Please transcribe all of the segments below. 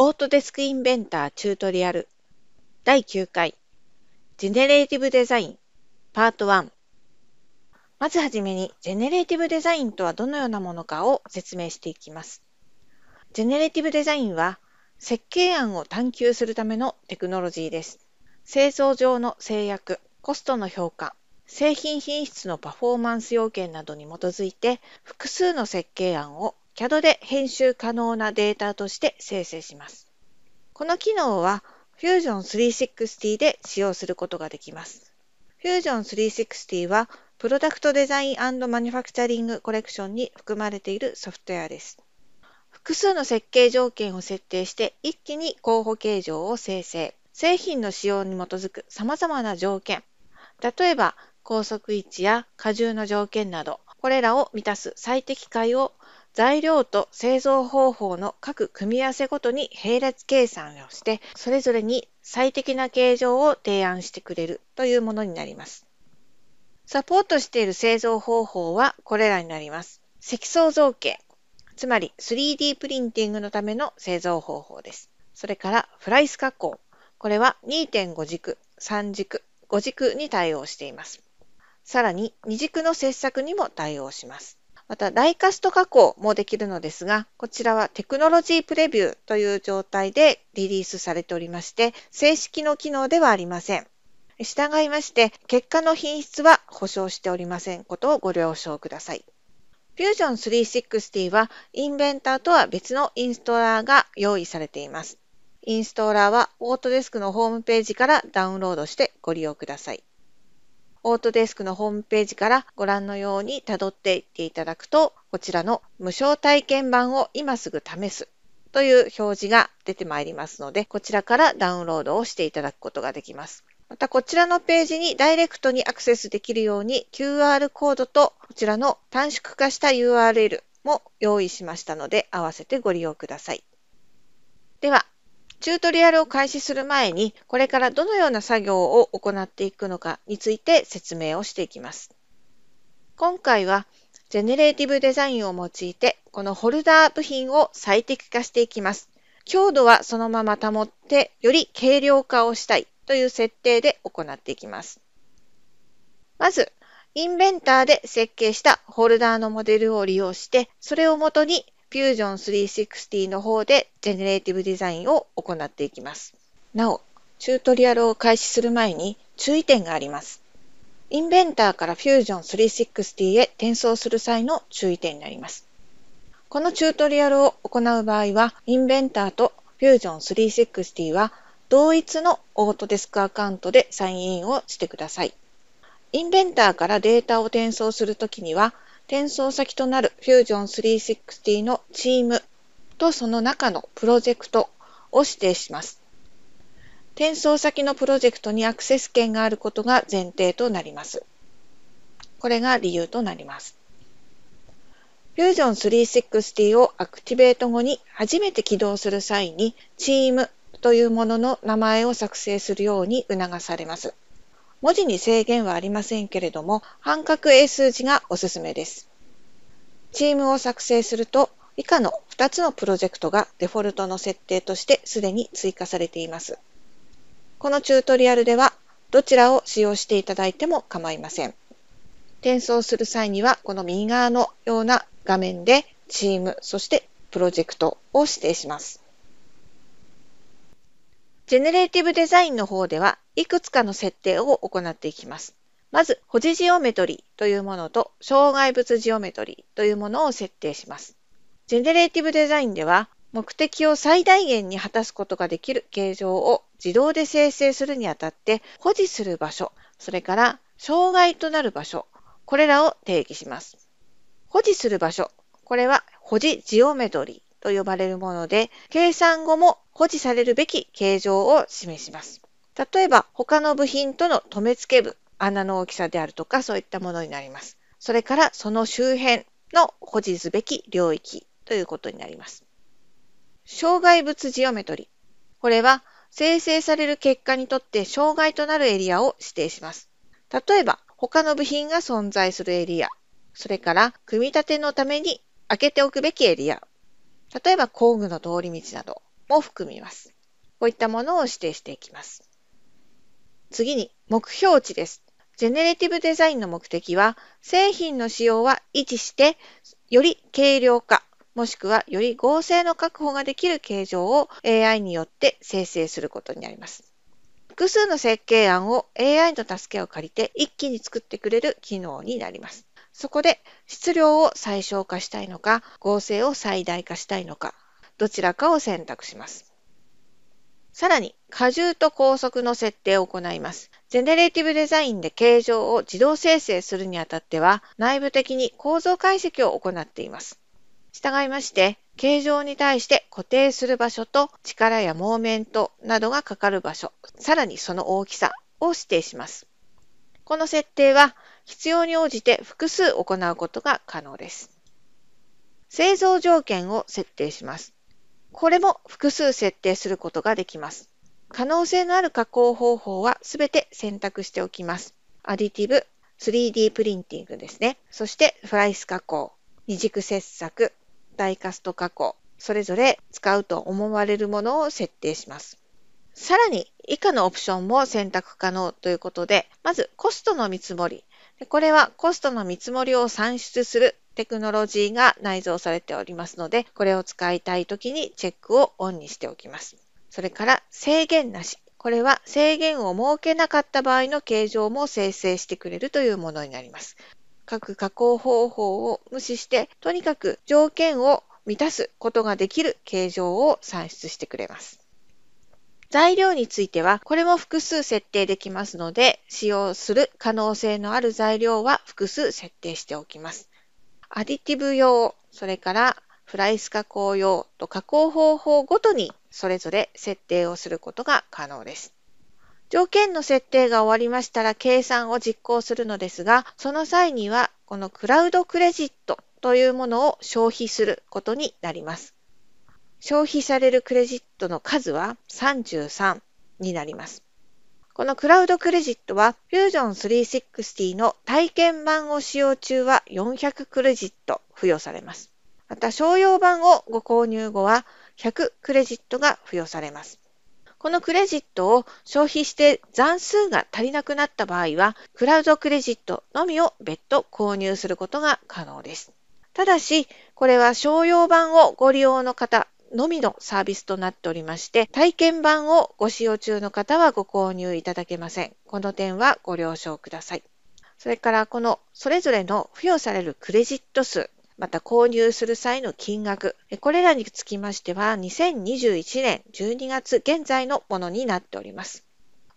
オートデスクインベンターチュートリアル第9回ジェネレーティブデザインパート1まずはじめにジェネレーティブデザインとはどのようなものかを説明していきます。ジェネレーティブデザインは設計案を探求するためのテクノロジーです。製造上の制約、コストの評価、製品品質のパフォーマンス要件などに基づいて複数の設計案を CAD で編集可能なデータとして生成します。この機能は Fusion 360で使用することができます。Fusion 360はプロダクトデザインマニュファクチャリングコレクションに含まれているソフトウェアです。複数の設計条件を設定して一気に候補形状を生成。製品の使用に基づく様々な条件。例えば、高速位置や荷重の条件など、これらを満たす最適解を材料と製造方法の各組み合わせごとに並列計算をして、それぞれに最適な形状を提案してくれるというものになります。サポートしている製造方法はこれらになります。積層造形、つまり 3D プリンティングのための製造方法です。それからフライス加工。これは2.5軸、3軸、5軸に対応しています。さらに2軸の切削にも対応します。また、ダイカスト加工もできるのですが、こちらはテクノロジープレビューという状態でリリースされておりまして、正式の機能ではありません。従いまして、結果の品質は保証しておりませんことをご了承ください。Fusion 360は、インベンターとは別のインストーラーが用意されています。インストーラーはオートデスクのホームページからダウンロードしてご利用ください。オートデスクのホームページからご覧のようにたどっていっていただくと、こちらの無償体験版を今すぐ試すという表示が出てまいりますので、こちらからダウンロードをしていただくことができます。またこちらのページにダイレクトにアクセスできるように QR コードとこちらの短縮化した URL も用意しましたので、合わせてご利用ください。では、チュートリアルを開始する前に、これからどのような作業を行っていくのかについて説明をしていきます。今回は、ジェネレーティブデザインを用いて、このホルダー部品を最適化していきます。強度はそのまま保って、より軽量化をしたいという設定で行っていきます。まず、インベンターで設計したホルダーのモデルを利用して、それをもとに Fusion 360の方でジェネレーティブデザインを行っていきます。なお、チュートリアルを開始する前に注意点があります。インベンターから Fusion 360へ転送する際の注意点になります。このチュートリアルを行う場合は、インベンターと Fusion 360は同一のオートデスクアカウントでサインインをしてください。インベンターからデータを転送するときには、転送先となる Fusion 360のチームとその中のプロジェクトを指定します。転送先のプロジェクトにアクセス権があることが前提となります。これが理由となります。Fusion 360をアクティベート後に初めて起動する際にチームというものの名前を作成するように促されます。文字に制限はありませんけれども、半角英数字がおすすめです。チームを作成すると、以下の2つのプロジェクトがデフォルトの設定としてすでに追加されています。このチュートリアルでは、どちらを使用していただいても構いません。転送する際には、この右側のような画面で、チーム、そしてプロジェクトを指定します。ジェネレーティブデザインの方では、いくつかの設定を行っていきます。まず、保持ジオメトリーというものと、障害物ジオメトリーというものを設定します。ジェネレーティブデザインでは、目的を最大限に果たすことができる形状を自動で生成するにあたって、保持する場所、それから障害となる場所、これらを定義します。保持する場所、これは保持ジオメトリー。と呼ばれるもので、計算後も保持されるべき形状を示します。例えば、他の部品との留め付け部、穴の大きさであるとか、そういったものになります。それから、その周辺の保持すべき領域ということになります。障害物ジオメトリ。これは、生成される結果にとって障害となるエリアを指定します。例えば、他の部品が存在するエリア、それから組み立てのために開けておくべきエリア例えば工具の通り道なども含みます。こういったものを指定していきます。次に、目標値です。ジェネレティブデザインの目的は、製品の使用は維持して、より軽量化、もしくはより合成の確保ができる形状を AI によって生成することになります。複数の設計案を AI の助けを借りて一気に作ってくれる機能になります。そこで質量を最小化したいのか合成を最大化したいのかどちらかを選択します。さらに荷重と高速の設定を行います。ジェネレーティブデザインで形状を自動生成するにあたっては内部的に構造解析を行っています。従いまして形状に対して固定する場所と力やモーメントなどがかかる場所さらにその大きさを指定します。この設定は必要に応じて複数行うことが可能です。製造条件を設定します。これも複数設定することができます。可能性のある加工方法はすべて選択しておきます。アディティブ、3D プリンティングですね。そしてフライス加工、二軸切削、ダイカスト加工、それぞれ使うと思われるものを設定します。さらに以下のオプションも選択可能ということで、まずコストの見積もり、これはコストの見積もりを算出するテクノロジーが内蔵されておりますので、これを使いたいときにチェックをオンにしておきます。それから制限なし。これは制限を設けなかった場合の形状も生成してくれるというものになります。各加工方法を無視して、とにかく条件を満たすことができる形状を算出してくれます。材料については、これも複数設定できますので、使用する可能性のある材料は複数設定しておきます。アディティブ用、それからフライス加工用と加工方法ごとにそれぞれ設定をすることが可能です。条件の設定が終わりましたら計算を実行するのですが、その際にはこのクラウドクレジットというものを消費することになります。消費されるクレジットの数は33になります。このクラウドクレジットは Fusion 360の体験版を使用中は400クレジット付与されます。また商用版をご購入後は100クレジットが付与されます。このクレジットを消費して残数が足りなくなった場合は、クラウドクレジットのみを別途購入することが可能です。ただし、これは商用版をご利用の方のみのサービスとなっておりまして、体験版をご使用中の方はご購入いただけません。この点はご了承ください。それからこのそれぞれの付与されるクレジット数、また購入する際の金額、これらにつきましては2021年12月現在のものになっております。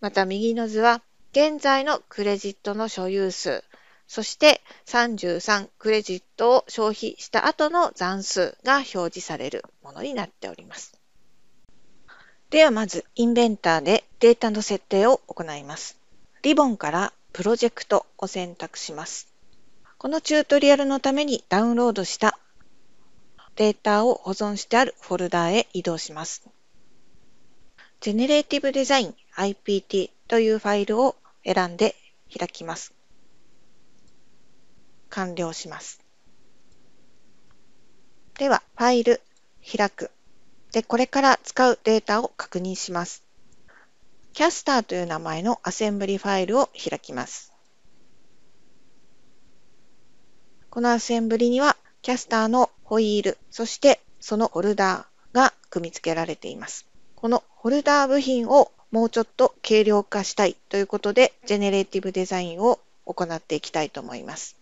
また右の図は現在のクレジットの所有数、そして33クレジットを消費した後の残数が表示されるものになっております。ではまずインベンターでデータの設定を行います。リボンからプロジェクトを選択します。このチュートリアルのためにダウンロードしたデータを保存してあるフォルダーへ移動します。ジェネレーティブデザイン IPT というファイルを選んで開きます。完了します。では、ファイル、開く。で、これから使うデータを確認します。キャスターという名前のアセンブリファイルを開きます。このアセンブリには、キャスターのホイール、そしてそのホルダーが組み付けられています。このホルダー部品をもうちょっと軽量化したいということで、ジェネレーティブデザインを行っていきたいと思います。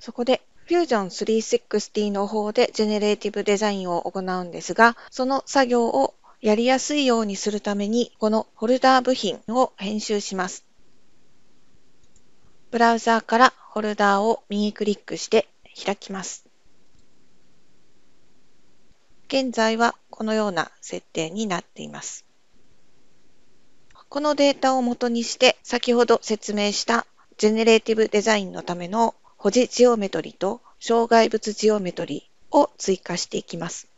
そこで Fusion 360の方でジェネレーティブデザインを行うんですが、その作業をやりやすいようにするために、このホルダー部品を編集します。ブラウザーからホルダーを右クリックして開きます。現在はこのような設定になっています。このデータを元にして、先ほど説明したジェネレーティブデザインのための保持ジオメトリと障害物ジオメトリを追加していきます。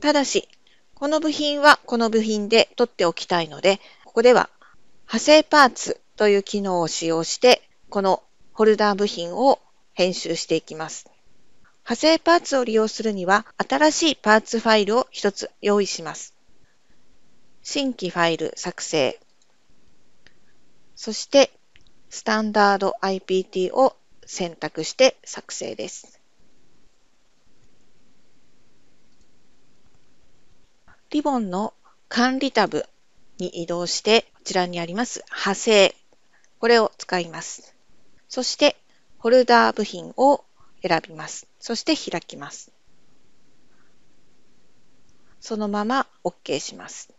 ただし、この部品はこの部品で取っておきたいので、ここでは派生パーツという機能を使用して、このホルダー部品を編集していきます。派生パーツを利用するには、新しいパーツファイルを一つ用意します。新規ファイル作成。そして、スタンダード IPT を選択して作成です。リボンの管理タブに移動して、こちらにあります派生、これを使います。そして、ホルダー部品を選びます。そして開きます。そのまま OK します。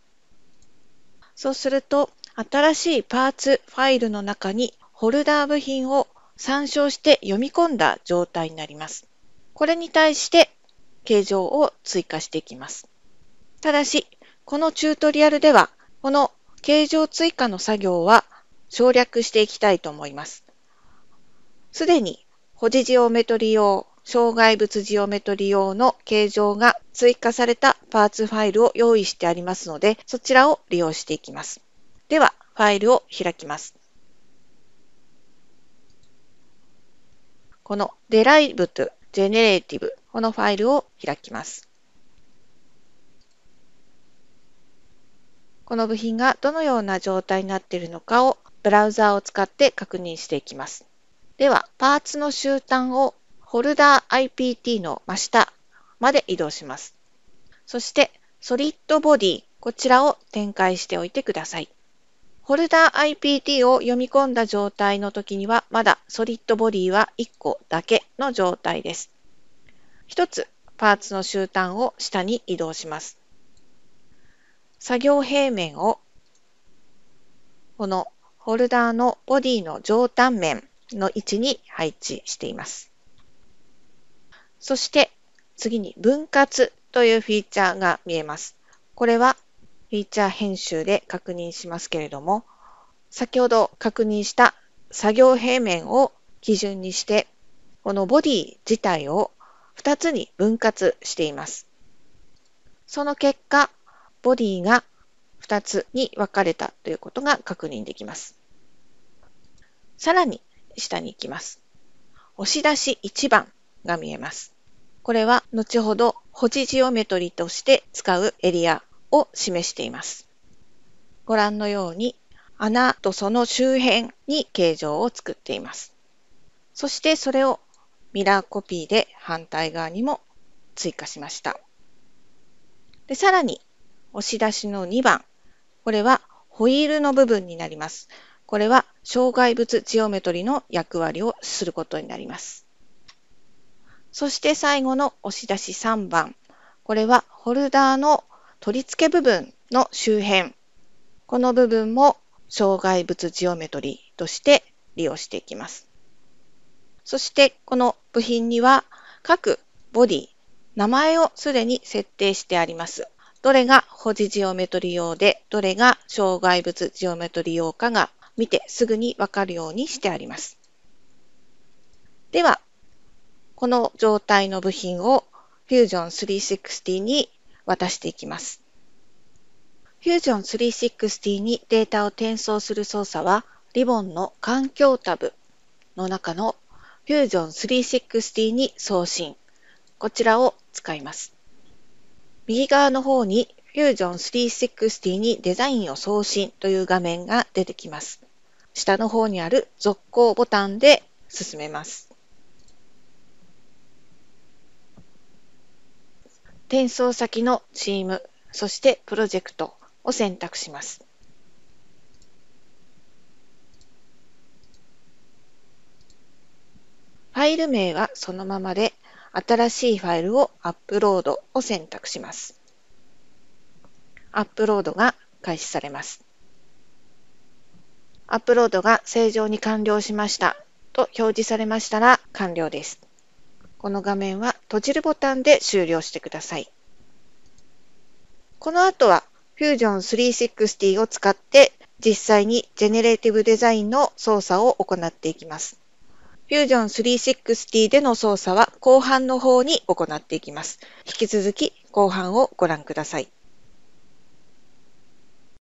そうすると、新しいパーツファイルの中にホルダー部品を参照して読み込んだ状態になります。これに対して形状を追加していきます。ただし、このチュートリアルでは、この形状追加の作業は省略していきたいと思います。すでに、保持ジオメトリ用、障害物ジオメトリ用の形状が追加されたパーツファイルを用意してありますので、そちらを利用していきます。では、ファイルを開きます。この Derived Generative このファイルを開きます。この部品がどのような状態になっているのかをブラウザーを使って確認していきます。では、パーツの終端をホルダー IPT の真下まで移動します。そして、ソリッドボディ、こちらを展開しておいてください。ホルダー IPT を読み込んだ状態の時には、まだソリッドボディは1個だけの状態です。1つ、パーツの終端を下に移動します。作業平面を、このホルダーのボディの上端面の位置に配置しています。そして、次に分割というフィーチャーが見えます。これはフィーチャー編集で確認しますけれども、先ほど確認した作業平面を基準にして、このボディ自体を2つに分割しています。その結果、ボディが2つに分かれたということが確認できます。さらに下に行きます。押し出し1番が見えます。これは後ほど保持ジオメトリとして使うエリアを示しています。ご覧のように穴とその周辺に形状を作っています。そしてそれをミラーコピーで反対側にも追加しました。でさらに押し出しの2番、これはホイールの部分になります。これは障害物ジオメトリの役割をすることになります。そして最後の押し出し3番、これはホルダーの取り付け部分の周辺、この部分も障害物ジオメトリとして利用していきます。そしてこの部品には各ボディ、名前をすでに設定してあります。どれが保持ジオメトリ用で、どれが障害物ジオメトリ用かが見てすぐにわかるようにしてあります。では、この状態の部品を Fusion 360に渡していきます。Fusion 360にデータを転送する操作は、リボンの環境タブの中の Fusion 360に送信、こちらを使います。右側の方に Fusion 360にデザインを送信という画面が出てきます。下の方にある続行ボタンで進めます。転送先のチーム、そしてプロジェクトを選択します。ファイル名はそのままで、新しいファイルをアップロードを選択します。アップロードが開始されます。アップロードが正常に完了しましたと表示されましたら完了です。この画面は閉じるボタンで終了してください。この後は Fusion 360を使って実際にジェネレーティブデザインの操作を行っていきます。Fusion 360での操作は後半の方に行っていきます。引き続き後半をご覧ください。